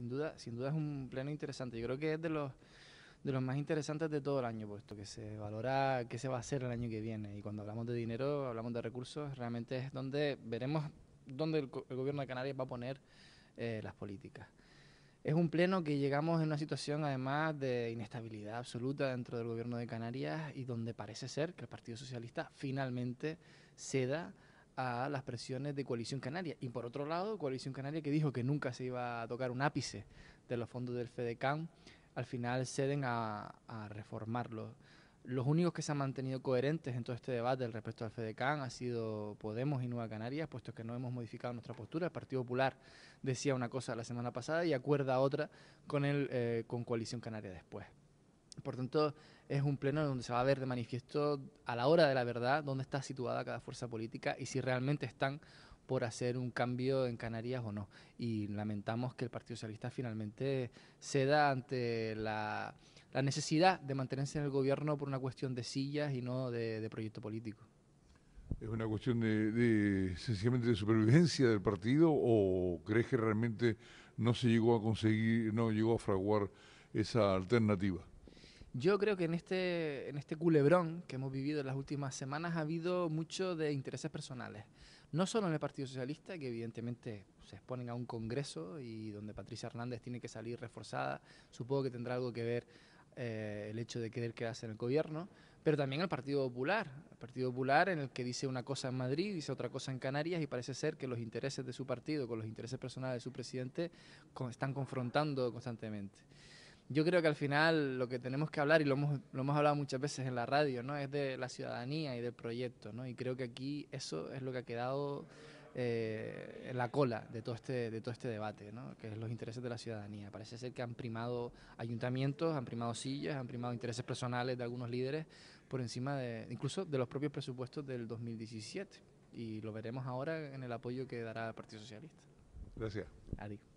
Sin duda, sin duda es un pleno interesante. Yo creo que es de los de los más interesantes de todo el año, puesto que se valora qué se va a hacer el año que viene. Y cuando hablamos de dinero, hablamos de recursos, realmente es donde veremos dónde el, gobierno de Canarias va a poner eh, las políticas. Es un pleno que llegamos en una situación además de inestabilidad absoluta dentro del gobierno de Canarias y donde parece ser que el Partido Socialista finalmente ceda a las presiones de Coalición Canaria. Y por otro lado, Coalición Canaria que dijo que nunca se iba a tocar un ápice de los fondos del FEDECAM, al final ceden a, reformarlo. Los únicos que se han mantenido coherentes en todo este debate respecto al FEDECAN ha sido Podemos y Nueva Canarias, puesto que no hemos modificado nuestra postura. El Partido Popular decía una cosa la semana pasada y acuerda otra con, el, eh, con Coalición Canaria después. Por tanto, es un pleno donde se va a ver de manifiesto a la hora de la verdad dónde está situada cada fuerza política y si realmente están por hacer un cambio en Canarias o no. Y lamentamos que el Partido Socialista finalmente ceda ante la, necesidad de mantenerse en el gobierno por una cuestión de sillas y no de, proyecto político. ¿Es una cuestión de, sencillamente de supervivencia del partido o crees que realmente no se llegó a conseguir, no llegó a fraguar esa alternativa? Yo creo que en este, en este culebrón que hemos vivido en las últimas semanas ha habido mucho de intereses personales. No solo en el Partido Socialista, que evidentemente se exponen a un congreso y donde Patricia Hernández tiene que salir reforzada, supongo que tendrá algo que ver eh, el hecho de querer quedarse en el gobierno, pero también el Partido Popular. El Partido Popular en el que dice una cosa en Madrid, dice otra cosa en Canarias y parece ser que los intereses de su partido con los intereses personales de su presidente están confrontando constantemente yo creo que al final lo que tenemos que hablar, y lo hemos, hablado muchas veces en la radio, ¿no? es de la ciudadanía y del proyecto. ¿no? Y creo que aquí eso es lo que ha quedado eh, en la cola de todo este, de todo este debate, ¿no? que es los intereses de la ciudadanía. Parece ser que han primado ayuntamientos, han primado sillas, han primado intereses personales de algunos líderes por encima de incluso de los propios presupuestos del 2017. Y lo veremos ahora en el apoyo que dará el Partido Socialista. Gracias. Adiós.